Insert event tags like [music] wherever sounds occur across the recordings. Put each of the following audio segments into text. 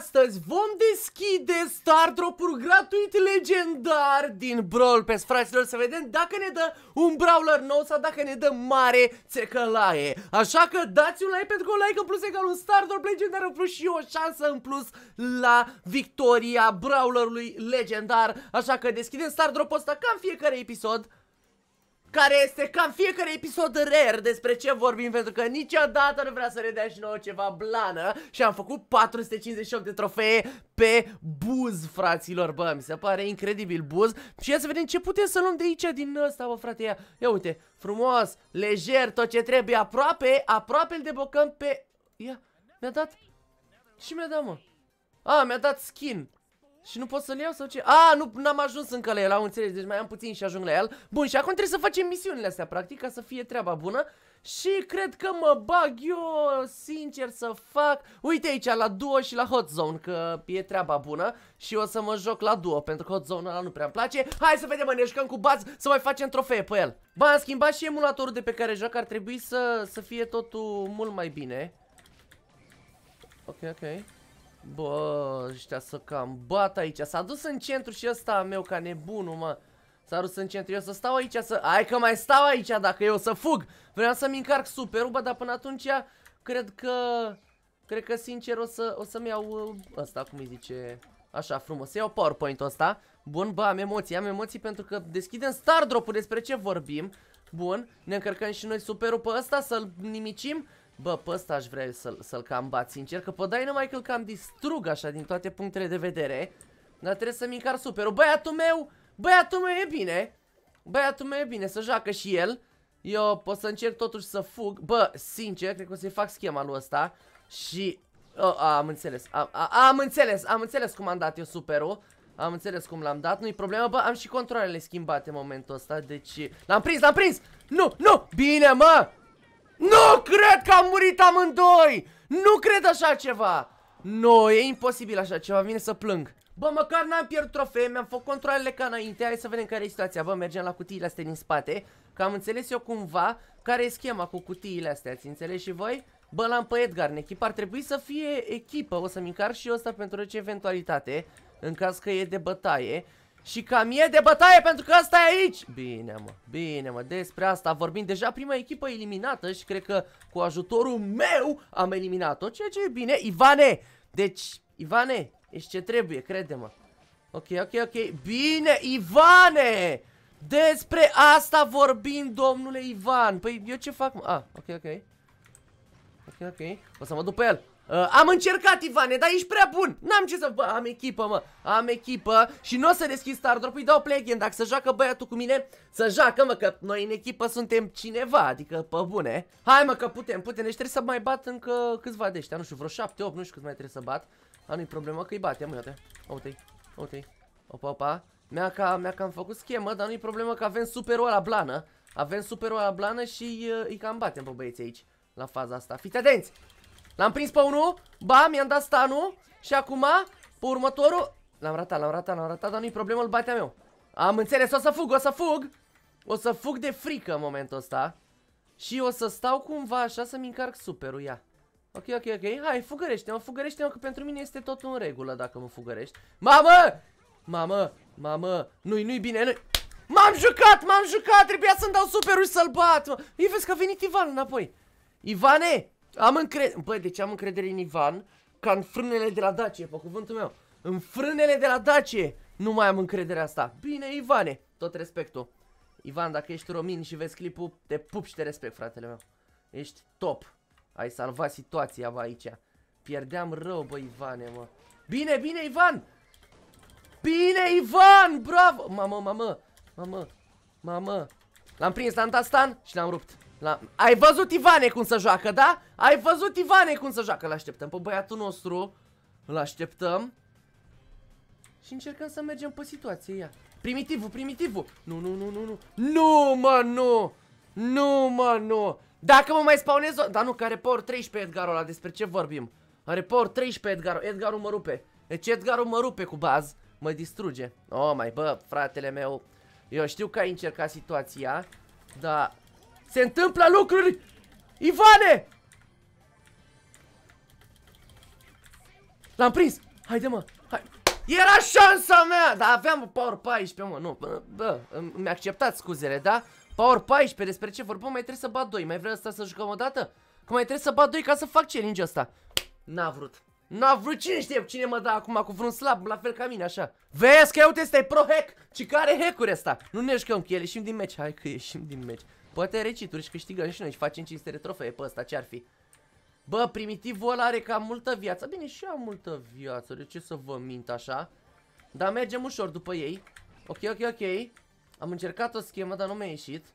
astăzi vom deschide star drop-uri gratuit legendar din Brawl Pass, fraților, să vedem dacă ne dă un brawler nou sau dacă ne dă mare țecălaie. Așa că dați un like pentru că un like în plus egal un star drop legendar în plus și o șansă în plus la victoria brawlerului legendar. Așa că deschidem star drop-ul ăsta ca în fiecare episod care este ca în fiecare episod rare despre ce vorbim pentru că niciodată nu vrea să redea și nouă ceva blană și am făcut 458 de trofee pe buz, fraților, bă, mi se pare incredibil buz și ia să vedem ce putem să luăm de aici din ăsta, bă, frate, ia, ia uite, frumos, lejer, tot ce trebuie, aproape, aproape îl debocăm pe, ia, mi-a dat, și mi-a dat, mă, a, mi-a dat skin, și nu pot să-l iau sau ce? A, nu am ajuns încă la el, am înțeles, deci mai am puțin și ajung la el. Bun, și acum trebuie să facem misiunile astea, practic, ca să fie treaba bună. Și cred că mă bag eu, sincer, să fac... Uite aici, la duo și la hot zone, că e treaba bună. Și o să mă joc la duo, pentru că hot zone ăla nu prea îmi place. Hai să vedem, ne jucăm cu bați, să mai facem trofee pe el. Ba, am schimbat și emulatorul de pe care joc, ar trebui să, să fie totul mult mai bine. Ok, ok. Bă, ăștia să cam bat aici. S-a dus în centru și ăsta meu ca nebunul, mă. S-a dus în centru. Eu să stau aici să... Hai că mai stau aici dacă eu să fug. Vreau să-mi încarc superul, bă, dar până atunci cred că... Cred că sincer o să o să iau ă, ăsta, cum îi zice... Așa, frumos. Să iau PowerPoint-ul ăsta. Bun, bă, am emoții. Am emoții pentru că deschidem Stardrop-ul despre ce vorbim. Bun, ne încărcăm și noi superul pe ăsta să-l nimicim Bă, pe ăsta aș vrea să-l să, cam bat, sincer, că pe dai numai că-l cam distrug așa din toate punctele de vedere. Dar trebuie să-mi încar superul. Băiatul meu, băiatul meu e bine. Băiatul meu e bine, să joacă și el. Eu pot să încerc totuși să fug. Bă, sincer, cred că o să-i fac schema lui ăsta. Și... Oh, am înțeles, am, am înțeles, am înțeles cum am dat eu superul. Am înțeles cum l-am dat, nu-i problemă, bă, am și controlele schimbate în momentul ăsta, deci... L-am prins, l-am prins! Nu, nu! Bine, mă! Nu cred că am murit amândoi! Nu cred așa ceva! Nu, e imposibil așa ceva, vine să plâng. Bă, măcar n-am pierdut trofee, mi-am făcut controlele ca înainte, hai să vedem care e situația. Bă, mergem la cutiile astea din spate, că am înțeles eu cumva care e schema cu cutiile astea, ați înțeles și voi? Bă, l-am pe Edgar în echipă, ar trebui să fie echipă, o să-mi încar și eu asta pentru orice eventualitate, în caz că e de bătaie. Și cam e de bătaie pentru că asta e aici Bine mă, bine mă, despre asta vorbim Deja prima echipă eliminată și cred că cu ajutorul meu am eliminat-o Ceea ce e bine, Ivane Deci, Ivane, ești ce trebuie, crede-mă Ok, ok, ok, bine, Ivane Despre asta vorbim, domnule Ivan Păi eu ce fac a, Ah, ok, ok Ok, ok, o să mă duc pe el Uh, am încercat, Ivane, dar ești prea bun. N-am ce să... Bă, am echipă, mă. Am echipă și nu o să deschid Stardrop îi dau play again. Dacă să joacă băiatul cu mine, să joacă, mă, că noi în echipă suntem cineva, adică pe bune. Hai, mă, că putem, putem. Deci trebuie să mai bat încă câțiva de ăștia, nu știu, vreo 7, 8, nu știu cât mai trebuie să bat. Dar nu-i problemă că îi batem, uite. Uite-i, uite-i. Opa, opa. Mea ca, mea ca am făcut schemă, dar nu-i problemă că avem superul la blană. Avem superul la blană și uh, îi cam batem pe băieții aici la faza asta. Fiți atenți! L-am prins pe unul, ba, mi-am dat stanul și acum, pe următorul, l-am ratat, l-am ratat, l-am ratat, dar nu-i problemă, îl batea meu. Am înțeles, o să fug, o să fug. O să fug de frică în momentul ăsta. Și o să stau cumva așa să-mi încarc superul, ia. Ok, ok, ok, hai, fugărește-mă, fugărește-mă, că pentru mine este tot în regulă dacă mă fugărești. Mamă! Mamă, mamă, nu-i, nu-i bine, nu-i... M-am jucat, m-am jucat, trebuia să-mi dau superul și să-l bat, Ii, vezi că a venit Ivan înapoi. Ivane, am încredere, băi, deci am încredere în Ivan ca în frânele de la Dacie, pe cuvântul meu. În frânele de la Dacie nu mai am încrederea asta. Bine, Ivane, tot respectul. Ivan, dacă ești romin și vezi clipul, te pup și te respect, fratele meu. Ești top. Ai salvat situația, bă, aici. Pierdeam rău, bă, Ivane, mă. Bine, bine, Ivan! Bine, Ivan! Bravo! Mamă, mamă, mamă, mamă. L-am prins, l-am dat și l-am rupt. La... Ai văzut Ivane cum să joacă, da? Ai văzut Ivane cum să joacă. l așteptăm pe băiatul nostru. l așteptăm. Și încercăm să mergem pe situație ea. Primitivul, primitivul. Nu, nu, nu, nu, nu. Nu, mă, nu. Nu, mă, nu. Dacă mă mai spawnez o... Dar nu, că are power 13 Edgarul ăla. Despre ce vorbim? Are power 13 Edgarul. Edgarul mă rupe. Deci Edgarul mă rupe cu baz. Mă distruge. Oh, mai, bă, fratele meu. Eu știu că ai încercat situația. Dar se întâmplă lucruri! Ivane! L-am prins! Haide mă! Hai. Era șansa mea! Dar aveam power 14, mă, nu. Bă, mi-acceptat scuzele, da? Power 14, despre ce vorbim? Mai trebuie să bat 2. Mai vreau asta să jucăm o dată? Că mai trebuie să bat 2 ca să fac challenge asta. N-a vrut. N-a vrut cine știe cine mă da acum cu vreun slab, la fel ca mine, așa. Vezi că uite, ăsta e pro hack! Ci care hack-uri asta? Nu ne jucăm cu el, ieșim din meci. Hai că ieșim din meci. Poate recituri și câștigăm și noi și facem 500 de trofee pe ăsta, ce-ar fi? Bă, primitivul ăla are cam multă viață. Bine, și am multă viață, de ce să vă mint așa? Dar mergem ușor după ei. Ok, ok, ok. Am încercat o schemă, dar nu mi-a ieșit.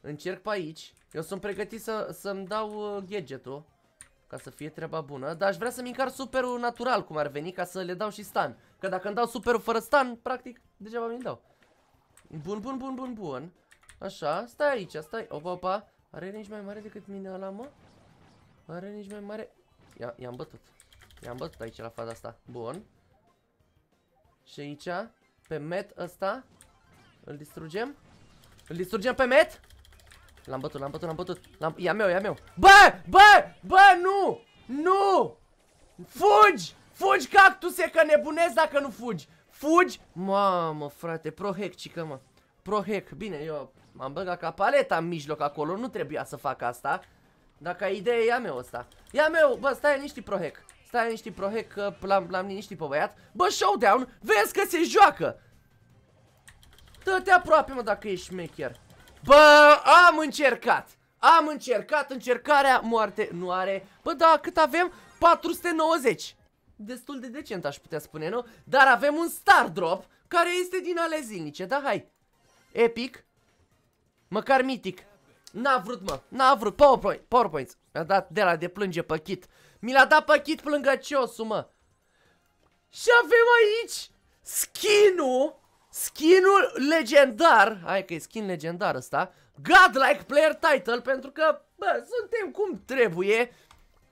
Încerc pe aici. Eu sunt pregătit să-mi să dau gadgetul, uh, gadget-ul. Ca să fie treaba bună. Dar aș vrea să-mi încar superul natural, cum ar veni, ca să le dau și stan. Că dacă îmi dau superul fără stan, practic, degeaba mi-l dau. Bun, bun, bun, bun, bun. Așa, stai aici, stai. Opa, opa. Are range mai mare decât mine ăla, mă? Are range mai mare. I-am bătut. I-am bătut aici la faza asta. Bun. Și aici, pe met ăsta, îl distrugem. Îl distrugem pe met. L-am bătut, l-am bătut, l-am bătut. Ia meu, ia meu. Bă, bă, bă, nu! Nu! Fugi! Fugi, cactuse, că nebunezi dacă nu fugi! Fugi! Mamă, frate, prohec, cică, mă. Prohec, Bine, eu M-am băgat ca paleta în mijloc acolo, nu trebuia să fac asta. Dacă ai idee, ia meu ăsta. Ia meu, bă, stai liniștit prohec. Stai liniștit prohec că l-am liniștit pe băiat. Bă, showdown, vezi că se joacă. Tă te aproape, mă, dacă ești șmecher. Bă, am încercat. Am încercat, încercarea moarte nu are. Bă, da, cât avem? 490. Destul de decent, aș putea spune, nu? Dar avem un star drop, care este din ale zilnice, da, hai. Epic, Măcar mitic. N-a vrut, mă. N-a vrut. PowerPoint. PowerPoint. Mi-a dat de la de plânge pe kit. Mi l-a dat pe kit plângăciosul, mă. Și avem aici skinul. Skinul legendar. Hai că e skin legendar ăsta. Godlike player title pentru că, bă, suntem cum trebuie.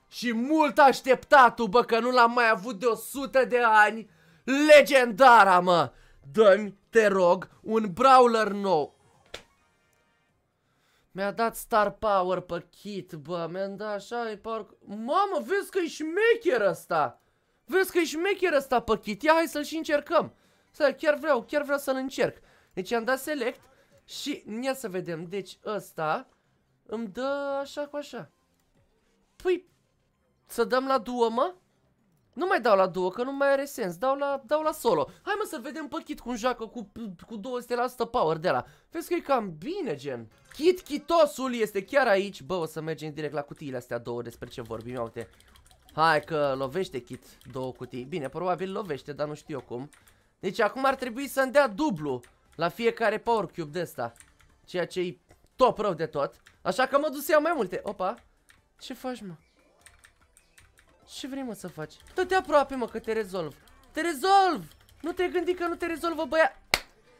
Și mult așteptatul, bă, că nu l-am mai avut de 100 de ani. Legendara, mă. Dă-mi, te rog, un brawler nou. Mi-a dat star power pe kit, bă, mi-a dat așa, e parcă... Mamă, vezi că-i șmecher ăsta! Vezi că-i șmecher ăsta pe kit, ia hai să-l și încercăm! Să, chiar vreau, chiar vreau să-l încerc. Deci am dat select și ia să vedem, deci ăsta îmi dă așa cu așa. Păi, să dăm la duo, mă? Nu mai dau la duo, că nu mai are sens, dau la, dau la solo. Hai mă să vedem pe Kit cum joacă cu, cu 200% power de la. Vezi că e cam bine, gen. Kit Kitosul este chiar aici. Bă, o să mergem direct la cutiile astea două despre ce vorbim. Ia uite. Hai că lovește Kit două cutii. Bine, probabil lovește, dar nu știu eu cum. Deci acum ar trebui să-mi dea dublu la fiecare power cube de asta. Ceea ce e top rău de tot. Așa că mă duc să iau mai multe. Opa, ce faci mă? Ce vrei mă să faci? Tot te aproape mă că te rezolv Te rezolv! Nu te gândi că nu te rezolvă băia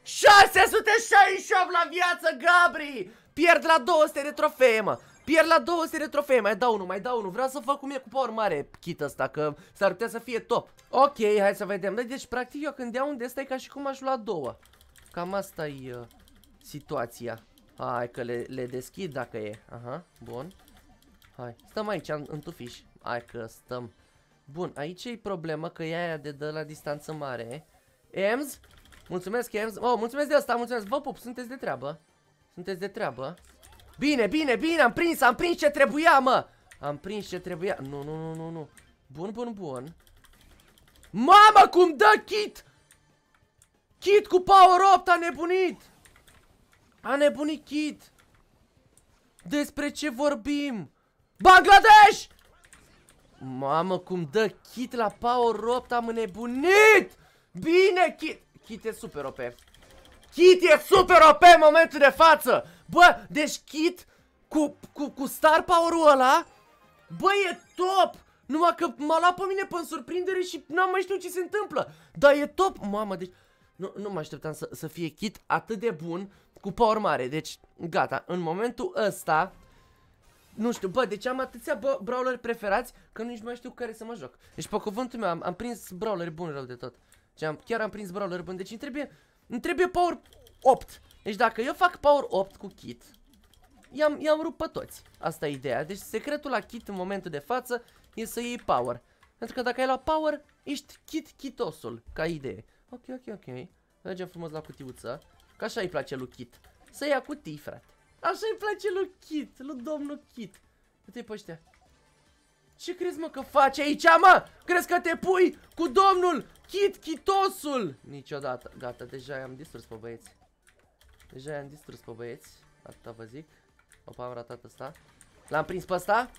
668 la viață, Gabri! Pierd la 200 de trofee, mă! Pierd la 200 de trofee, mai dau unul, mai dau unul Vreau să fac cum e cu power mare kit ăsta Că s-ar putea să fie top Ok, hai să vedem Deci, practic, eu când iau unde ăsta e ca și cum aș lua două Cam asta e uh, situația Hai că le, le deschid dacă e Aha, bun Hai, stăm aici, în, în tufiși Hai că stăm. Bun, aici e problema că e aia de dă la distanță mare. Ems? Mulțumesc, Ems. Oh, mulțumesc de asta, mulțumesc. Vă pup, sunteți de treabă. Sunteți de treabă. Bine, bine, bine, am prins, am prins ce trebuia, mă. Am prins ce trebuia. Nu, nu, nu, nu, nu. Bun, bun, bun. Mama cum dă kit! Kit cu power 8 a nebunit! A nebunit kit! Despre ce vorbim? Bangladesh! Mamă, cum dă kit la power 8, am înnebunit! Bine, kit! Kit e super OP. Kit e super OP în momentul de față! Bă, deci kit cu, cu, cu star power-ul ăla, bă, e top! Numai că m-a luat pe mine pe surprindere și n-am mai știut ce se întâmplă. Dar e top! Mamă, deci... Nu, nu mă așteptam să, să fie kit atât de bun cu power mare. Deci, gata, în momentul ăsta... Nu știu, bă, deci am atâția bă, brawleri preferați că nici nu mai știu care să mă joc. Deci pe cuvântul meu am, am prins brawleri buni rău de tot. Deci am, chiar am prins brawleri buni, deci îmi trebuie, îmi trebuie power 8. Deci dacă eu fac power 8 cu kit, i-am i-am rupt pe toți. Asta e ideea. Deci secretul la kit în momentul de față e să iei power. Pentru că dacă ai la power, ești kit kitosul, ca idee. Ok, ok, ok. Mergem frumos la cutiuță. Ca așa îi place lui Kit. Să ia cutii, frate. Așa îi place lui Kit, lui domnul Kit. Uite-i pe ăștia. Ce crezi, mă, că faci aici, mă? Crezi că te pui cu domnul Kit Kitosul? Niciodată. Gata, deja i-am distrus pe băieți. Deja i-am distrus pe băieți. Atâta vă zic. Opa, am ratat ăsta. L-am prins pe ăsta.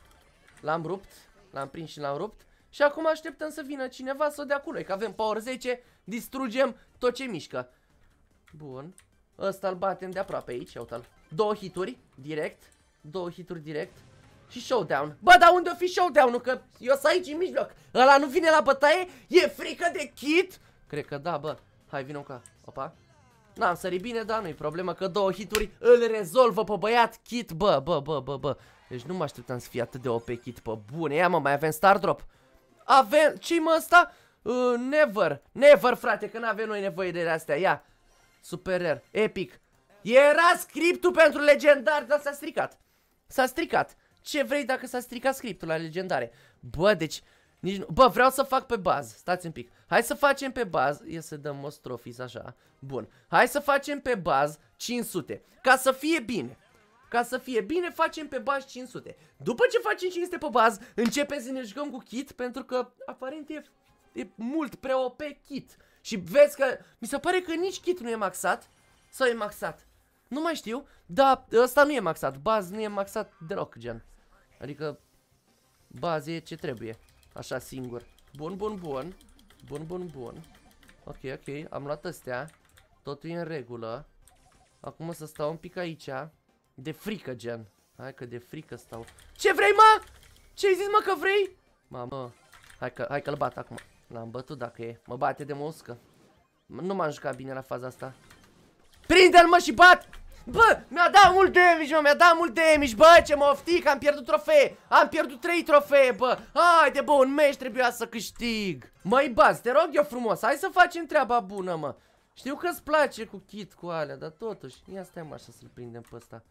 L-am rupt. L-am prins și l-am rupt. Și acum așteptăm să vină cineva să o dea cu noi, că avem power 10, distrugem tot ce mișcă. Bun. Ăsta îl batem de aproape aici, uite-l. Două hituri, direct. Două hituri direct. Și showdown. Bă, dar unde o fi showdown Că eu sunt aici în mijloc. Ăla nu vine la bătaie? E frică de kit? Cred că da, bă. Hai, vino ca. Opa. N-am sărit bine, dar nu-i problemă că două hituri îl rezolvă pe băiat kit. Bă, bă, bă, bă, bă. Deci nu mă așteptam să fie atât de OP kit pe bune. Ia mă, mai avem star drop. Avem... Ce-i mă ăsta? Uh, never. Never, frate, că n-avem noi nevoie de astea. Ia. Super rare, epic Era scriptul pentru legendar, dar s-a stricat S-a stricat Ce vrei dacă s-a stricat scriptul la legendare? Bă, deci nici nu... Bă, vreau să fac pe bază, stați un pic Hai să facem pe bază, Ia să dăm ostrofis așa Bun, hai să facem pe bază 500 Ca să fie bine ca să fie bine, facem pe bază 500. După ce facem 500 pe bază, începem să ne jucăm cu kit, pentru că aparent e, e mult prea OP kit. Și vezi că, mi se pare că nici kit nu e maxat Sau e maxat Nu mai știu, dar ăsta nu e maxat Baz nu e maxat deloc, gen Adică, baz e ce trebuie Așa, singur Bun, bun, bun Bun, bun, bun Ok, ok, am luat astea Totul e în regulă Acum o să stau un pic aici De frică, gen Hai că de frică stau Ce vrei, mă? Ce-ai zis, mă, că vrei? Mamă Hai că, hai că-l bat acum L-am bătut dacă e. Mă bate de muscă. Nu m-am jucat bine la faza asta. Prinde-l mă și bat! Bă, mi-a dat mult damage, mă, mi-a dat mult damage, bă, ce mă oftic, am pierdut trofee, am pierdut 3 trofee, bă, haide, bă, un meci trebuia să câștig. Măi, baz, te rog eu frumos, hai să facem treaba bună, mă. Știu că ți place cu kit cu alea, dar totuși, ia stai mă așa să-l prindem pe ăsta.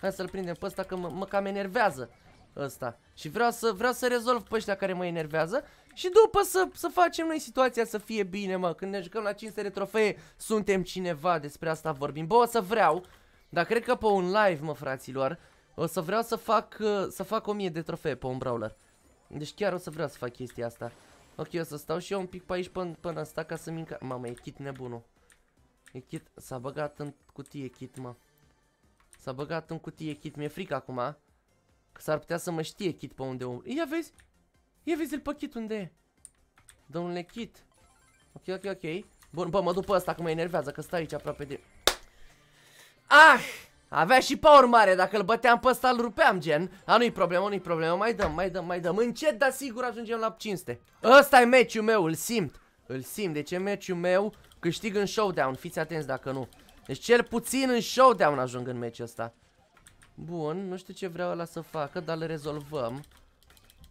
Hai să-l prindem pe ăsta că mă, mă cam enervează ăsta. Și vreau să, vreau să rezolv pe ăștia care mă enervează și după să, să facem noi situația să fie bine, mă. Când ne jucăm la 500 de trofee, suntem cineva, despre asta vorbim. Bă, o să vreau, dar cred că pe un live, mă, fraților, o să vreau să fac, uh, să fac 1000 de trofee pe un brawler. Deci chiar o să vreau să fac chestia asta. Ok, o să stau și eu un pic pe aici până, până asta ca să-mi încă... Mamă, e kit nebunul. E kit... S-a băgat în cutie kit, mă. S-a băgat în cutie kit. Mi-e frică acum, Că s-ar putea să mă știe Kit pe unde umbl. Ia vezi? Ia vezi-l pe Kit unde e. Domnule Kit. Ok, ok, ok. Bun, bă, mă duc pe ăsta că mă enervează că stă aici aproape de... Ah! Avea și power mare, dacă îl băteam pe ăsta îl rupeam, gen. A, nu-i problemă, nu-i problemă, mai dăm, mai dăm, mai dăm. Încet, dar sigur ajungem la 500. ăsta e meciul meu, îl simt. Îl simt, deci e meciul meu, câștig în showdown, fiți atenți dacă nu. Deci cel puțin în showdown ajung în meciul ăsta. Bun, nu știu ce vrea ăla să facă, dar le rezolvăm.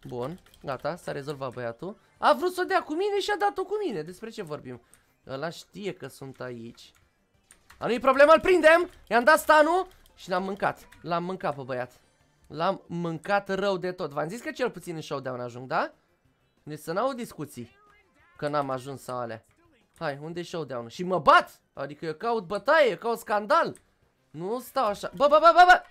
Bun, gata, s-a rezolvat băiatul. A vrut să o dea cu mine și a dat-o cu mine. Despre ce vorbim? Ăla știe că sunt aici. A, nu-i problema, îl prindem! I-am dat stanul și l-am mâncat. L-am mâncat pe băiat. L-am mâncat rău de tot. V-am zis că cel puțin în showdown ajung, da? Deci să n-au discuții. Că n-am ajuns sau alea. Hai, unde-i showdown? Și mă bat! Adică eu caut bătaie, eu caut scandal. Nu stau așa. Bă, bă, bă, bă, bă!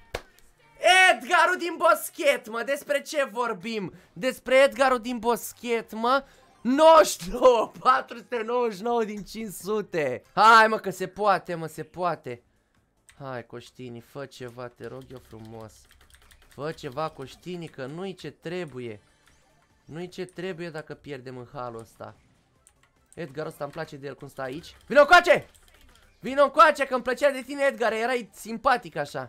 Edgarul din boschet, mă, despre ce vorbim? Despre Edgarul din boschet, mă? 99, 499 din 500 Hai mă că se poate, mă, se poate Hai Coștini, fă ceva, te rog eu frumos Fă ceva Coștini, că nu-i ce trebuie Nu-i ce trebuie dacă pierdem în halul ăsta Edgar ăsta îmi place de el cum stă aici Vino încoace! Vino încoace că îmi plăcea de tine Edgar, erai simpatic așa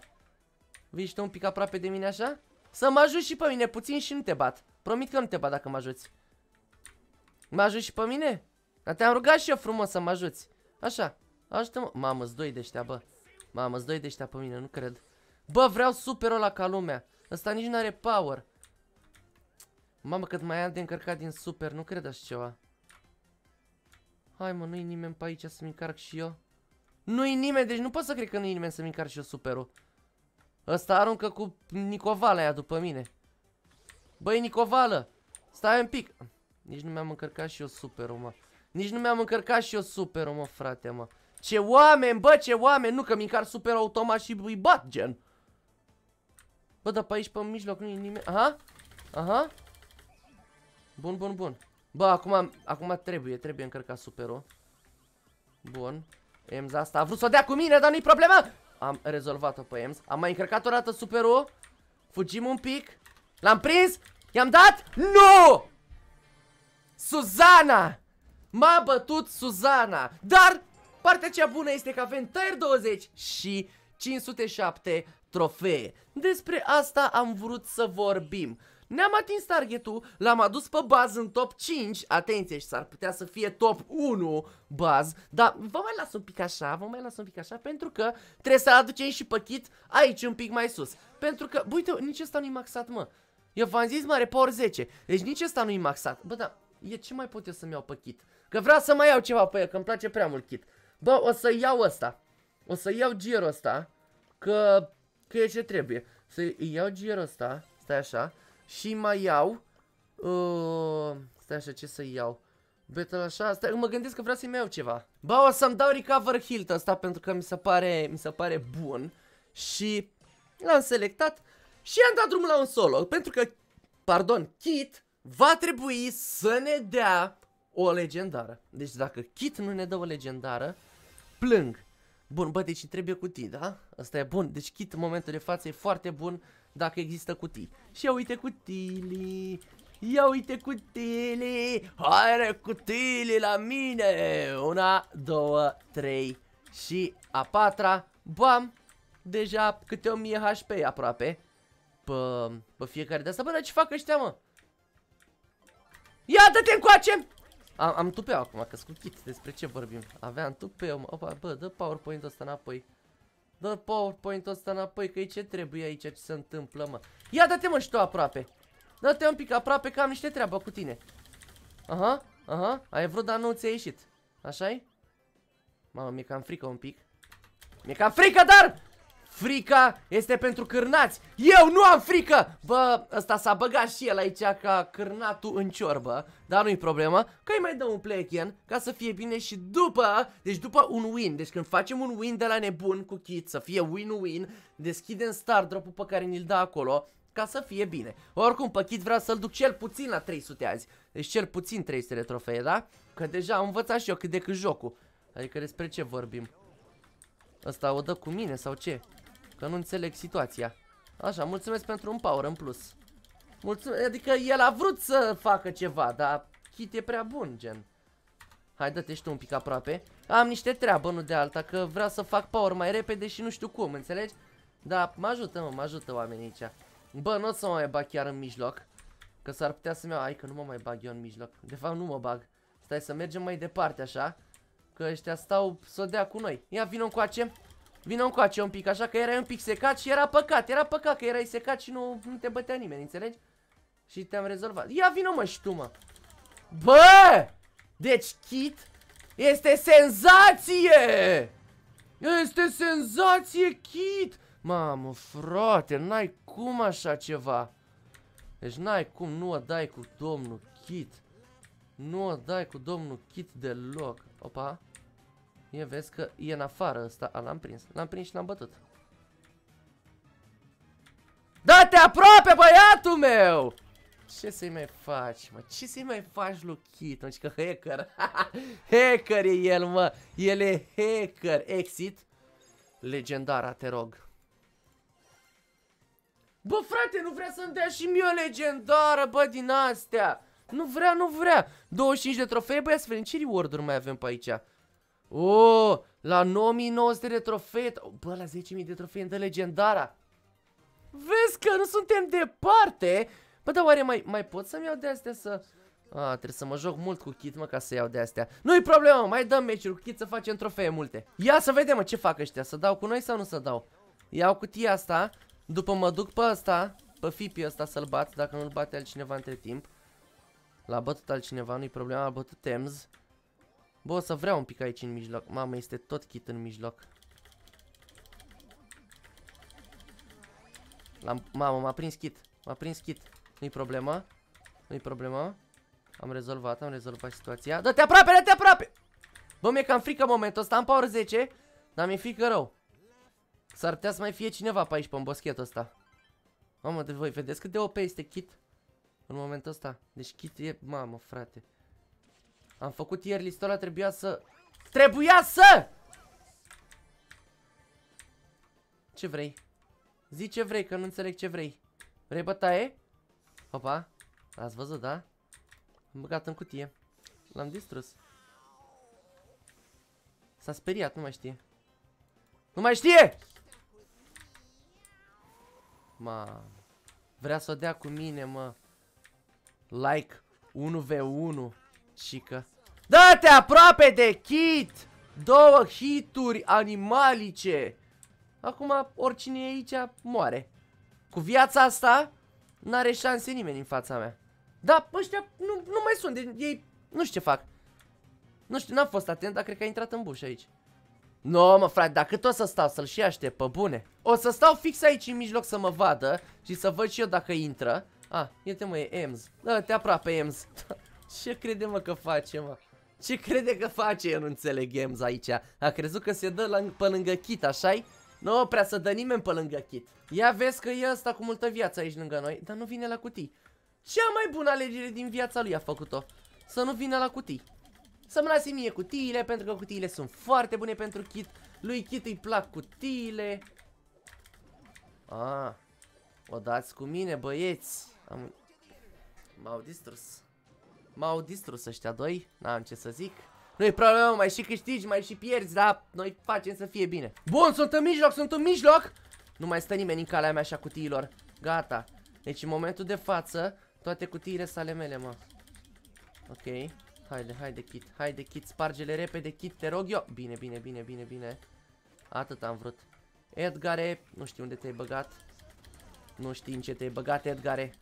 Vii și tu un pic aproape de mine așa? Să mă ajut și pe mine puțin și nu te bat. Promit că nu te bat dacă mă ajuți. Mă ajut și pe mine? Dar te-am rugat și eu frumos să mă ajuți. Așa. Ajută-mă. Mamă, doi de ăștia, bă. Mamă, doi de ăștia pe mine, nu cred. Bă, vreau super ăla ca lumea. Ăsta nici nu are power. Mamă, cât mai am de încărcat din super, nu cred așa ceva. Hai mă, nu-i nimeni pe aici să-mi încarc și eu. Nu-i nimeni, deci nu pot să cred că nu-i nimeni să-mi încarc și eu superul. Ăsta aruncă cu Nicovala aia după mine. Băi, Nicovală, stai un pic. Nici nu mi-am încărcat și eu super mă. Nici nu mi-am încărcat și eu super mă, frate, mă. Ce oameni, bă, ce oameni! Nu, că mi car super automat și îi bat, gen. Bă, dar pe aici, pe mijloc, nu e nimeni. Aha, aha. Bun, bun, bun. Bă, acum, acum trebuie, trebuie încărcat superul. Bun. Emza asta a vrut să o dea cu mine, dar nu-i problema! Am rezolvat-o pe Ems Am mai încărcat o dată superul Fugim un pic L-am prins I-am dat Nu Suzana M-a bătut Suzana Dar partea cea bună este că avem tier 20 și 507 trofee Despre asta am vrut să vorbim ne-am atins targetul, l-am adus pe baz în top 5, atenție și s-ar putea să fie top 1 baz. dar vă mai las un pic așa, vă mai las un pic așa, pentru că trebuie să aducem și pe Kit aici un pic mai sus. Pentru că, bă, uite, nici ăsta nu-i maxat, mă. Eu v-am zis, mare, power 10, deci nici ăsta nu-i maxat. Bă, dar, e ce mai pot eu să-mi iau pe Kit? Că vreau să mai iau ceva pe el, că îmi place prea mult Kit. Bă, o să iau ăsta, o să iau girul ăsta, că, că e ce trebuie. Să iau girul ăsta, stai așa și mai iau... Uh, stai așa, ce să iau? Battle așa, stai, mă gândesc că vreau să-mi iau ceva. Ba, o să-mi dau recover hilt asta pentru că mi se pare, mi se pare bun. Și l-am selectat și am dat drumul la un solo. Pentru că, pardon, Kit va trebui să ne dea o legendară. Deci dacă Kit nu ne dă o legendară, plâng. Bun, bă, deci trebuie cutii, da? Asta e bun. Deci Kit în momentul de față e foarte bun dacă există cutii. Și ia uite cutiile, ia uite cutiile, haide cutiile la mine. Una, două, trei și a patra, bam, deja câte 1000 HP aproape. Pă, pă fiecare de asta, bă, dar ce fac ăștia, mă? Ia, dă-te încoace! Am, am tupeu acum, că scuchit cu despre ce vorbim? Aveam tupeu, mă, opa, bă, dă powerpoint-ul ăsta înapoi. Dă PowerPoint-ul ăsta înapoi, că e ce trebuie aici, ce se întâmplă, mă. Ia, dă-te, mă, și tu aproape. Dă-te un pic aproape, că am niște treabă cu tine. Aha, aha, ai vrut, dar nu ți-a ieșit. așa -i? Mamă, mi-e cam frică un pic. Mi-e cam frică, dar... Frica este pentru cârnați Eu nu am frică Bă, ăsta s-a băgat și el aici ca cârnatul în ciorbă Dar nu-i problemă Că îi mai dăm un play again Ca să fie bine și după Deci după un win Deci când facem un win de la nebun cu kit Să fie win-win Deschidem star drop-ul pe care ni-l dă acolo ca să fie bine. Oricum, pe Kit vreau să-l duc cel puțin la 300 azi. Deci cel puțin 300 de trofee, da? Că deja am învățat și eu cât de cât jocul. Adică despre ce vorbim? Asta o dă cu mine sau ce? Că nu înțeleg situația. Așa, mulțumesc pentru un power în plus. Mulțumesc, adică el a vrut să facă ceva, dar Kit e prea bun, gen. Hai, dă-te tu un pic aproape. Am niște treabă, nu de alta, că vreau să fac power mai repede și nu știu cum, înțelegi? Da, mă ajută, mă, mă ajută oamenii aici. Bă, nu o să mă mai bag chiar în mijloc. Că s-ar putea să-mi iau, ai că nu mă mai bag eu în mijloc. De fapt, nu mă bag. Stai să mergem mai departe, așa. Că ăștia stau să dea cu noi. Ia, vină cu acem. Vino încoace un pic, așa că erai un pic secat și era păcat, era păcat că erai secat și nu, nu te bătea nimeni, înțelegi? Și te-am rezolvat. Ia vino mă și tu mă. Bă! Deci kit este senzație! Este senzație kit! Mamă, frate, n-ai cum așa ceva. Deci n-ai cum, nu o dai cu domnul kit. Nu o dai cu domnul kit deloc. Opa. E, vezi că e în afară ăsta. A, l-am prins. L-am prins și l-am bătut. Da-te aproape, băiatul meu! Ce să-i mai faci, mă? Ce să-i mai faci, Luchit? Deci că hacker. [laughs] hacker e el, mă. El e hacker. Exit. Legendara, te rog. Bă, frate, nu vrea să-mi dea și mie o legendară, bă, din astea. Nu vrea, nu vrea. 25 de trofee, în ce reward mai avem pe aici. Oh, la 9900 de trofee. Bă, la 10.000 de trofee de legendara. Vezi că nu suntem departe. Bă, dar oare mai, mai pot să-mi iau de astea să... A, ah, trebuie să mă joc mult cu kit, mă, ca să iau de astea. Nu-i problemă, mai dăm meciuri cu kit să facem trofee multe. Ia să vedem, mă, ce fac ăștia. Să dau cu noi sau nu să dau? Iau cutia asta, după mă duc pe ăsta, pe fipi ăsta să-l bat, dacă nu-l bate altcineva între timp. L-a bătut altcineva, nu-i problema, l-a bătut Thames. Bă, o să vreau un pic aici în mijloc. Mamă, este tot kit în mijloc. Mamă, m-a prins kit. M-a prins kit. Nu-i problemă. Nu-i problemă. Am rezolvat, am rezolvat situația. Dă-te da, aproape, dă-te aproape! Bă, mi-e cam frică momentul ăsta. Am power 10, dar mi-e frică rău. S-ar putea să mai fie cineva pe aici, pe boschetul ăsta. Mamă, de voi, vedeți cât de OP este kit? În momentul ăsta. Deci kit e... Mamă, frate. Am făcut ieri listul ăla, trebuia să... Trebuia să! Ce vrei? Zi ce vrei, că nu înțeleg ce vrei. Vrei bătaie? Opa, ați văzut, da? Am băgat în cutie. L-am distrus. S-a speriat, nu mai știe. Nu mai știe! Ma, Vrea să o dea cu mine, mă. Like 1v1, chica. Dă-te aproape de kit! Două hituri animalice. Acum oricine e aici moare. Cu viața asta n-are șanse nimeni în fața mea. Da, ăștia nu, nu mai sunt, deci ei nu știu ce fac. Nu știu, n-am fost atent, dar cred că a intrat în buș aici. No, mă, frate, dacă tot să stau să-l și aștept, pe bune. O să stau fix aici în mijloc să mă vadă și să văd și eu dacă intră. A, ah, iete mă, e Ems. Da, te aproape, Ems. [laughs] ce crede, mă, că face, mă? Ce crede că face nu înțeleg Games aici? A crezut că se dă la, pe lângă Kit, așa-i? Nu o prea să dă nimeni pe lângă Kit. Ia vezi că e ăsta cu multă viață aici lângă noi, dar nu vine la cutii. Cea mai bună alegere din viața lui a făcut-o. Să nu vină la cutii. Să-mi lase mie cutiile, pentru că cutiile sunt foarte bune pentru Kit. Lui Kit îi plac cutiile. A, ah, o dați cu mine, băieți. M-au distrus. M-au distrus ăștia doi, n-am ce să zic nu e problemă, mai și câștigi, mai și pierzi, dar noi facem să fie bine Bun, sunt în mijloc, sunt în mijloc Nu mai stă nimeni în calea mea și a cutiilor Gata Deci în momentul de față, toate cutiile sale mele, mă Ok Haide, haide, kit, haide, kit, sparge-le repede, kit, te rog eu Bine, bine, bine, bine, bine Atât am vrut Edgare, nu știu unde te-ai băgat Nu știu în ce te-ai băgat, Edgare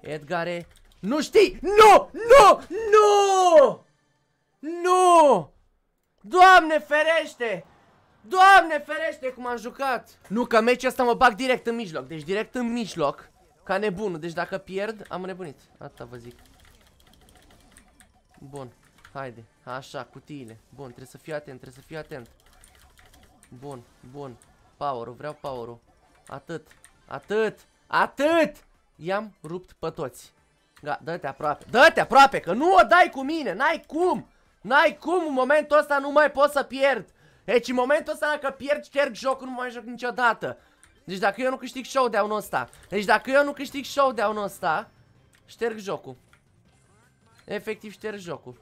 Edgare, nu știi? Nu! Nu! Nu! Nu! Doamne ferește! Doamne ferește cum am jucat! Nu, că meciul ăsta mă bag direct în mijloc. Deci direct în mijloc. Ca nebunul. Deci dacă pierd, am nebunit. Asta vă zic. Bun. Haide. Așa, cutiile. Bun, trebuie să fiu atent, trebuie să fiu atent. Bun, bun. Power-ul, vreau power-ul. Atât. Atât. Atât! I-am rupt pe toți. Da, dă-te aproape, dă-te aproape, că nu o dai cu mine, n-ai cum N-ai cum, în momentul ăsta nu mai pot să pierd Deci în momentul ăsta dacă pierd, șterg jocul, nu mai joc niciodată Deci dacă eu nu câștig showdown-ul ăsta Deci dacă eu nu câștig showdown-ul ăsta Șterg jocul Efectiv șterg jocul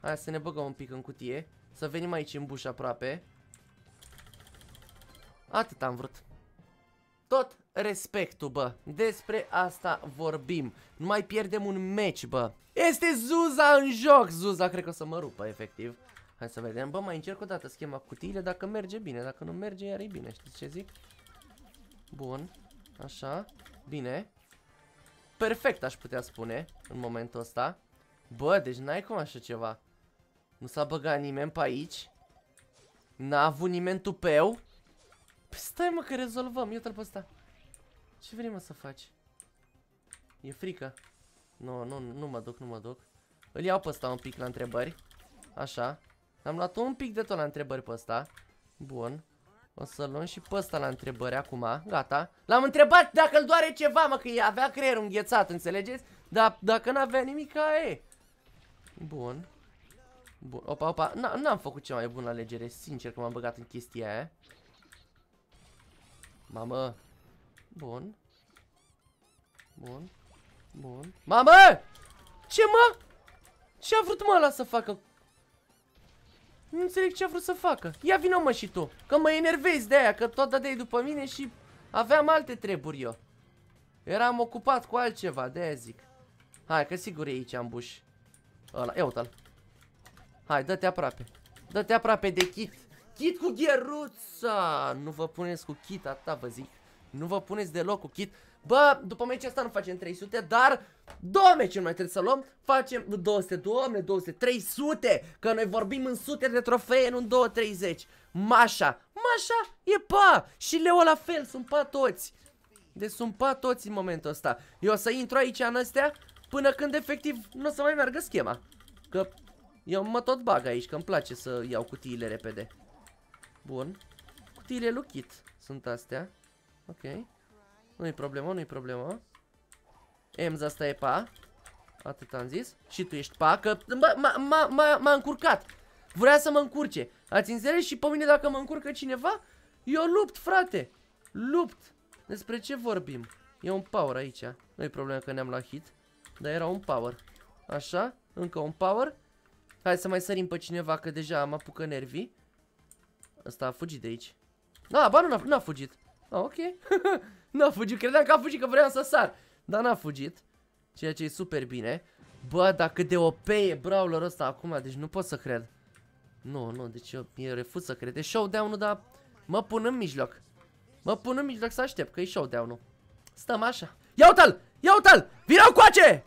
Hai să ne băgăm un pic în cutie Să venim aici în buș aproape Atât am vrut Tot respectul, bă. Despre asta vorbim. Nu mai pierdem un meci, bă. Este Zuza în joc. Zuza cred că o să mă rupă, efectiv. Hai să vedem. Bă, mai încerc o dată schema cutiile. Dacă merge bine. Dacă nu merge, iar e bine. Știți ce zic? Bun. Așa. Bine. Perfect, aș putea spune, în momentul ăsta. Bă, deci n-ai cum așa ceva. Nu s-a băgat nimeni pe aici. N-a avut nimeni tupeu. Păi stai mă că rezolvăm, eu l pe ăsta. Ce vrei mă să faci? E frică. Nu, nu, nu mă duc, nu mă duc. Îl iau pe ăsta un pic la întrebări. Așa. Am luat un pic de tot la întrebări pe ăsta. Bun. O să luăm și pe ăsta la întrebări acum. Gata. L-am întrebat dacă îl doare ceva, mă, că avea creierul înghețat, înțelegeți? Dar dacă n-avea nimic, e. Bun. Bun. Opa, opa. N-am făcut cea mai bună alegere, sincer, că m-am băgat în chestia aia. Mamă, Bun. Bun. Bun. Mamă! Ce mă? Ce a vrut mă ăla să facă? Nu înțeleg ce a vrut să facă. Ia vină mă și tu, că mă enervezi de aia, că tot dădeai după mine și aveam alte treburi eu. Eram ocupat cu altceva, de aia zic. Hai, că sigur e aici ambuș. Ăla, ia uite-l. Hai, dă-te aproape. Dă-te aproape de kit. Kit cu gheruța! Nu vă puneți cu kit, atâta vă zic. Nu vă puneți deloc cu kit. Bă, după meciul ăsta nu facem 300, dar două meciuri mai trebuie să luăm. Facem 200, doamne, 200, 300, că noi vorbim în sute de trofee, nu în 230. Mașa, Mașa e pa și Leo la fel, sunt pa toți. Deci sunt pa toți în momentul ăsta. Eu o să intru aici în astea până când efectiv nu o să mai meargă schema. Că eu mă tot bag aici, că îmi place să iau cutiile repede. Bun. Cutiile lui Kit sunt astea. Ok. Nu-i problemă, nu-i problemă. Emza asta e pa. Atât am zis. Și tu ești pa, că m-a încurcat. Vrea să mă încurce. Ați înțeles și pe mine dacă mă încurcă cineva? Eu lupt, frate. Lupt. Despre ce vorbim? E un power aici. Nu-i problemă că ne-am luat hit. Dar era un power. Așa, încă un power. Hai să mai sărim pe cineva că deja am apucă nervii. Ăsta a fugit de aici. Da, ba nu n-a fugit ok. [laughs] n-a fugit, credeam că a fugit, că vreau să sar. Dar n-a fugit. Ceea ce e super bine. Bă, dar cât de OP e brawler ăsta acum, deci nu pot să cred. Nu, nu, deci eu, eu refuz să cred. E showdown-ul, dar mă pun în mijloc. Mă pun în mijloc să aștept, că e showdown-ul. Stăm așa. Ia uite-l! Ia uite-l! cu ace!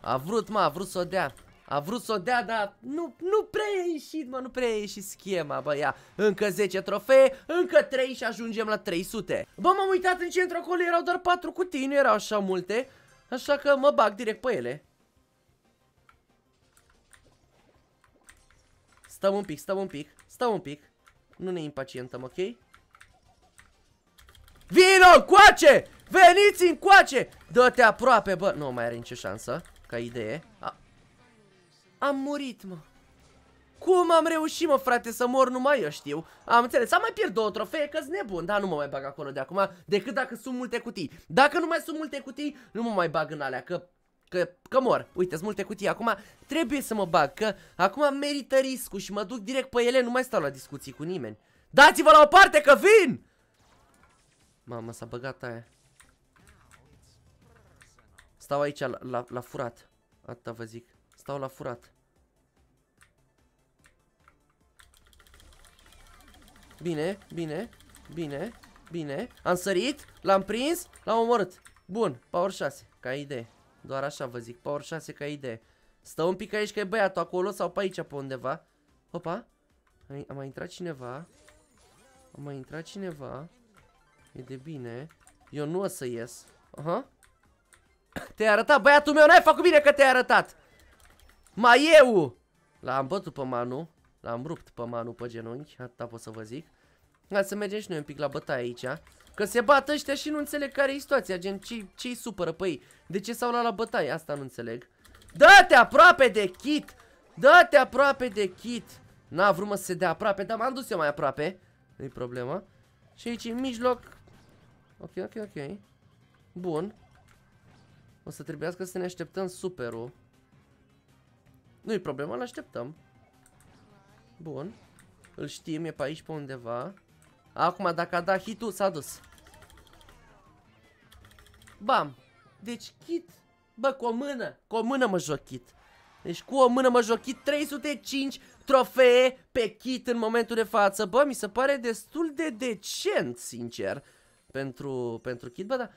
A vrut, mă, a vrut să o dea. A vrut să o dea, dar nu, nu prea a ieșit, mă, nu prea a ieșit schema, bă, ia. Încă 10 trofee, încă 3 și ajungem la 300. Bă, m-am uitat în centru acolo, erau doar 4 cutii, nu erau așa multe. Așa că mă bag direct pe ele. Stăm un pic, stăm un pic, stăm un pic. Nu ne impacientăm, ok? Vino coace! Veniți în coace! Dă-te aproape, bă! Nu mai are nicio șansă, ca idee. Am murit, mă. Cum am reușit, mă, frate, să mor, numai eu știu. Am înțeles, am mai pierd două trofee, că-s nebun, dar nu mă mai bag acolo de acum, decât dacă sunt multe cutii. Dacă nu mai sunt multe cutii, nu mă mai bag în alea, că... Că, că mor, uite, sunt multe cutii, acum trebuie să mă bag, că acum merită riscul și mă duc direct pe ele, nu mai stau la discuții cu nimeni. Dați-vă la o parte că vin! Mama s-a băgat aia. Stau aici la, la, la furat, atâta vă zic stau la furat. Bine, bine, bine, bine. Am sărit, l-am prins, l-am omorât. Bun, power 6, ca idee. Doar așa vă zic, power 6 ca idee. Stă un pic aici că e băiatul acolo sau pe aici pe undeva. Opa? a mai intrat cineva. A mai intrat cineva. E de bine. Eu nu o să ies. Aha. Te-ai arătat, băiatul meu, n-ai făcut bine că te-ai arătat. Mai eu! L-am bătut pe Manu. L-am rupt pe Manu pe genunchi. Atâta pot să vă zic. Hai să mergem și noi un pic la bătaie aici. Că se bat ăștia și nu înțeleg care e situația. Gen, ce-i ce supără Păi, De ce s-au luat la bătaie? Asta nu înțeleg. Dă-te aproape de kit! Dă-te aproape de kit! N-a vrut mă să se dea aproape, dar m-am dus eu mai aproape. nu e problema. Și aici în mijloc. Ok, ok, ok. Bun. O să trebuiască să ne așteptăm superul. Nu-i problema, îl așteptăm. Bun. Îl știm, e pe aici, pe undeva. Acum, dacă a dat hit s-a dus. Bam! Deci kit, bă, cu o mână, cu o mână mă joc kit. Deci cu o mână mă joc kit, 305 trofee pe kit în momentul de față. Bă, mi se pare destul de decent, sincer, pentru, pentru kit, bă, dar...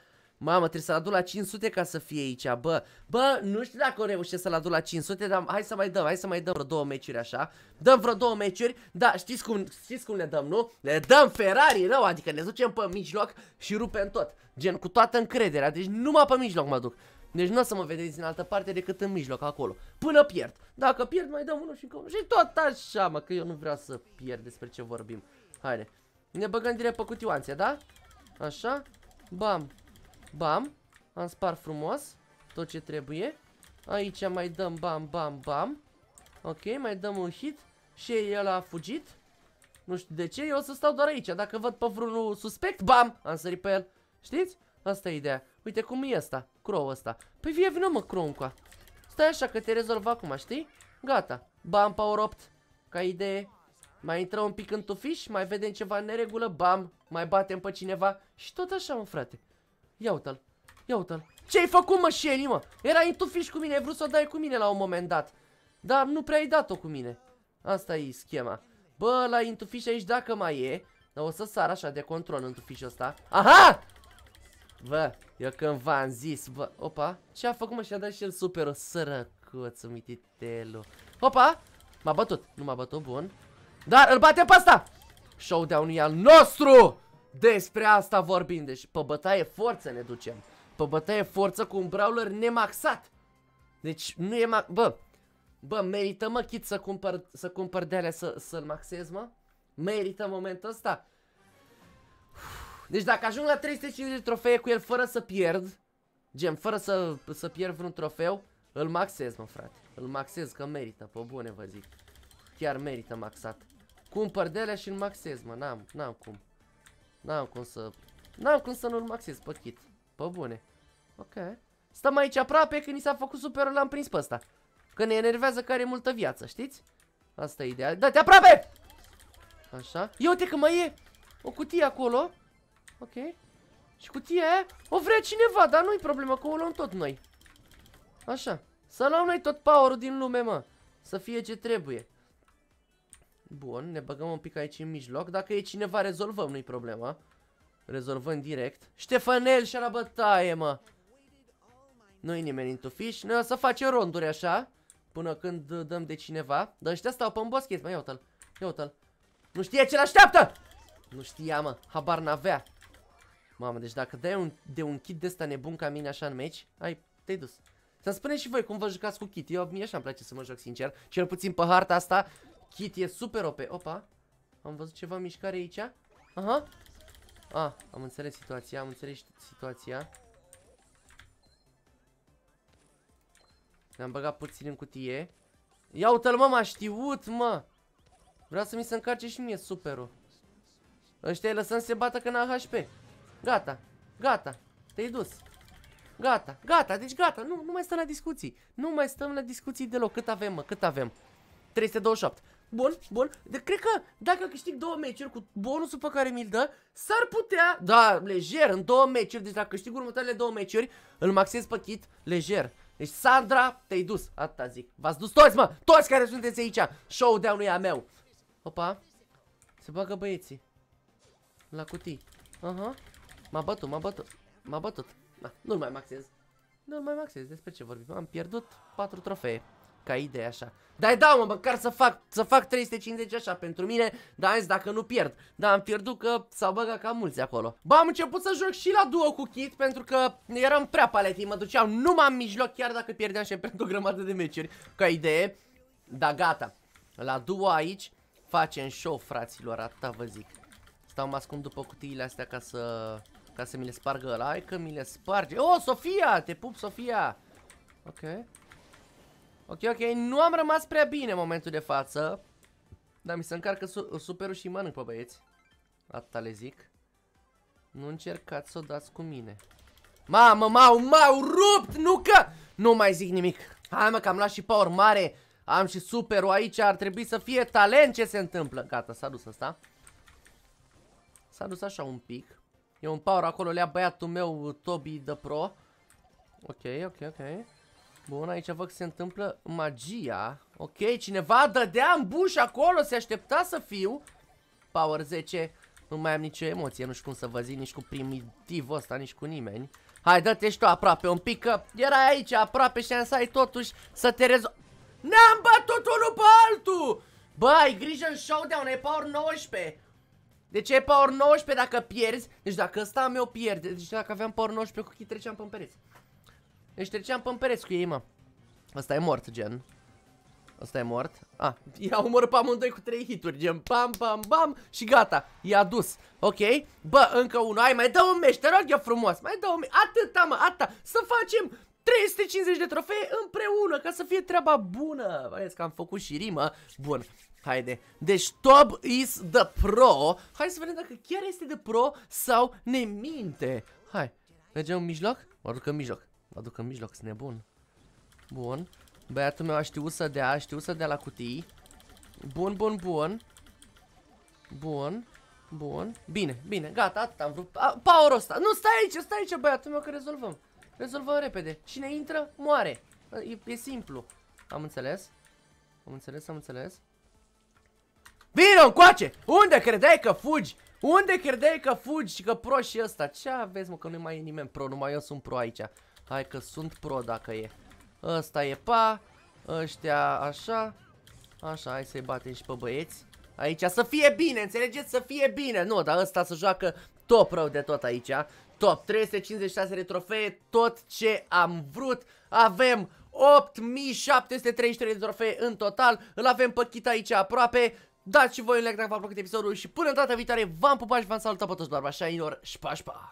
Mamă, trebuie să-l aduc la 500 ca să fie aici, bă. Bă, nu știu dacă o reușesc să-l aduc la 500, dar hai să mai dăm, hai să mai dăm vreo două meciuri așa. Dăm vreo două meciuri, da, știți cum, știți cum le dăm, nu? Le dăm Ferrari rău, adică ne ducem pe mijloc și rupem tot. Gen, cu toată încrederea, deci numai pe mijloc mă duc. Deci nu o să mă vedeți în altă parte decât în mijloc, acolo. Până pierd. Dacă pierd, mai dăm unul și încă unul. Și tot așa, mă, că eu nu vreau să pierd despre ce vorbim. Haide. Ne băgăm direct pe cutioanțe, da? Așa. Bam. Bam. Am spart frumos. Tot ce trebuie. Aici mai dăm bam, bam, bam. Ok, mai dăm un hit. Și el a fugit. Nu știu de ce, eu o să stau doar aici. Dacă văd pe vreunul suspect, bam, am sărit pe el. Știți? Asta e ideea. Uite cum e asta, crow ăsta. Păi vie, vină mă, crow încoa. Stai așa că te rezolv acum, știi? Gata. Bam, power 8. Ca idee. Mai intrăm un pic în tufiș, mai vedem ceva în neregulă, bam, mai batem pe cineva și tot așa, mă, frate. Ia uite-l, ia uite-l Ce-ai făcut mă, Shelly, mă? Erai tu fiș cu mine, ai vrut să o dai cu mine la un moment dat Dar nu prea ai dat-o cu mine Asta e schema Bă, la intufiș aici dacă mai e Dar o să sar așa de control în tufișul ăsta Aha! Bă, eu când v-am zis, bă, opa Ce a făcut mă și a dat și el super sărăcuț, mititelu Opa, m-a bătut, nu m-a bătut, bun Dar îl bate pe ăsta Showdown-ul e al nostru! Despre asta vorbim, deci pe bătaie forță ne ducem. Pe bătaie forță cu un brawler nemaxat. Deci nu e ma... Bă, bă, merită mă kit să cumpăr, să cumpăr de alea să, să-l maxez, mă? Merită momentul ăsta? Deci dacă ajung la 350 de trofee cu el fără să pierd, gen, fără să, să pierd vreun trofeu, îl maxez, mă, frate. Îl maxez că merită, pe bune vă zic. Chiar merită maxat. Cumpăr de alea și îl maxez, mă, n-am, n-am cum. N-am cum să... N-am cum să nu-l maxez pe kit. Pe bune. Ok. Stăm aici aproape că ni s-a făcut superul, l-am prins pe ăsta. Că ne enervează că are multă viață, știți? Asta e ideea. Da-te aproape! Așa. Ia uite că mai e o cutie acolo. Ok. Și cutia aia o vrea cineva, dar nu-i problemă, că o luăm tot noi. Așa. Să luăm noi tot power-ul din lume, mă. Să fie ce trebuie. Bun, ne băgăm un pic aici în mijloc. Dacă e cineva, rezolvăm, nu-i problema. Rezolvăm direct. Ștefanel și-a la bătaie, mă! Nu-i nimeni în tufiș. Noi o să facem ronduri așa. Până când dăm de cineva. Dar ăștia stau pe boschet, mă, ia uite-l. Ia uite-l. Nu știe ce-l așteaptă! Nu știa, mă. Habar n-avea. Mamă, deci dacă dai un, de un kit de ăsta nebun ca mine așa în meci, ai, te-ai dus. Să-mi spuneți și voi cum vă jucați cu kit. Eu, mie așa îmi place să mă joc sincer. Cel puțin pe harta asta Kit e super OP. Opa. Am văzut ceva mișcare aici. Aha. Ah, am înțeles situația, am înțeles situația. Ne-am băgat puțin în cutie. Ia uite-l, mă, m-a știut, mă! Vreau să mi se încarce și mie superul. Ăștia îi lăsăm să se bată că n-a HP. Gata, gata, te-ai dus. Gata, gata, deci gata, nu, nu mai stăm la discuții. Nu mai stăm la discuții deloc. Cât avem, mă, cât avem? 328 bun, bun. De, cred că dacă câștig două meciuri cu bonusul pe care mi-l dă, s-ar putea, da, lejer, în două meciuri, deci dacă câștig următoarele două meciuri, îl maxez pe kit, lejer. Deci, Sandra, te-ai dus, atâta zic. V-ați dus toți, mă, toți care sunteți aici. Showdown-ul e a meu. Opa, se bagă băieții. La cutii. Aha, m-a bătut, m-a bătut, m-a bătut. Da, nu-l mai maxez. Nu-l mai maxez, despre ce vorbim? Am pierdut patru trofee ca idee așa. Dai da, mă, măcar să fac, să fac 350 așa pentru mine, dar azi dacă nu pierd. Dar am pierdut că s-au băgat cam mulți acolo. Ba, am început să joc și la duo cu Kit pentru că eram prea paletii, mă duceam numai în mijloc chiar dacă pierdeam și pentru o grămadă de meciuri, ca idee. Da, gata. La duo aici facem show, fraților, atâta vă zic. Stau mă ascund după cutiile astea ca să... Ca să mi le spargă ăla, hai că mi le sparge. Oh, Sofia! Te pup, Sofia! Ok. Ok, ok, nu am rămas prea bine în momentul de față. Dar mi se încarcă su superul și mănânc pe băieți. Atâta le zic. Nu încercați să o dați cu mine. Mamă, m-au, m-au rupt, nu că... Nu mai zic nimic. Hai mă, că am luat și power mare. Am și superul aici, ar trebui să fie talent ce se întâmplă. Gata, s-a dus asta. S-a dus așa un pic. E un power acolo, le-a băiatul meu, Toby the Pro. Ok, ok, ok. Bun, aici văd că se întâmplă magia. Ok, cineva dădea în buș acolo, se aștepta să fiu. Power 10, nu mai am nicio emoție, nu știu cum să vă zic, nici cu primitivul ăsta, nici cu nimeni. Hai, dă-te și tu aproape un pic, că erai aici aproape și am ai totuși să te rezolvi. Ne-am bătut unul pe altul! Bă, ai grijă în showdown, E power 19. Deci e power 19 dacă pierzi, deci dacă ăsta eu pierde, deci dacă aveam power 19 cu chi treceam pe pereți. Deci treceam pe pereți cu ei, mă. Asta e mort, gen. Asta e mort. Ah, A, i-a omorât pe amândoi cu 3 hituri, gen pam, pam, bam și gata, i-a dus. Ok? Bă, încă unul. Ai, mai dă un meci, te rog eu frumos. Mai dă un meci. Atâta, mă, atâta. Să facem 350 de trofee împreună, ca să fie treaba bună. Vedeți că am făcut și rimă. Bun. Haide, deci Top is the pro Hai să vedem dacă chiar este de pro sau ne minte Hai, mergem în mijloc? Mă duc în mijloc Mă duc în mijloc, sunt nebun. Bun. Băiatul meu a știut să dea, a știut să dea la cutii. Bun, bun, bun. Bun. Bun. Bine, bine, gata, atât am vrut. A, power ăsta. Nu, stai aici, stai aici, băiatul meu, că rezolvăm. Rezolvăm repede. Cine intră, moare. E, e simplu. Am înțeles? Am înțeles, am înțeles. Vino încoace! Unde credeai că fugi? Unde credeai că fugi și că pro și ăsta? Ce aveți mă că nu mai e nimeni pro, numai eu sunt pro aici. Hai că sunt pro dacă e. Ăsta e pa, ăștia așa. Așa, hai să-i batem și pe băieți. Aici să fie bine, înțelegeți? Să fie bine. Nu, dar ăsta să joacă top rău de tot aici. Top 356 de trofee, tot ce am vrut. Avem 8733 de trofee în total. Îl avem pe aici aproape. Dați și voi un like dacă v-a plăcut episodul și până data viitoare v-am pupat și v-am salutat pe toți barba și pa, și pa!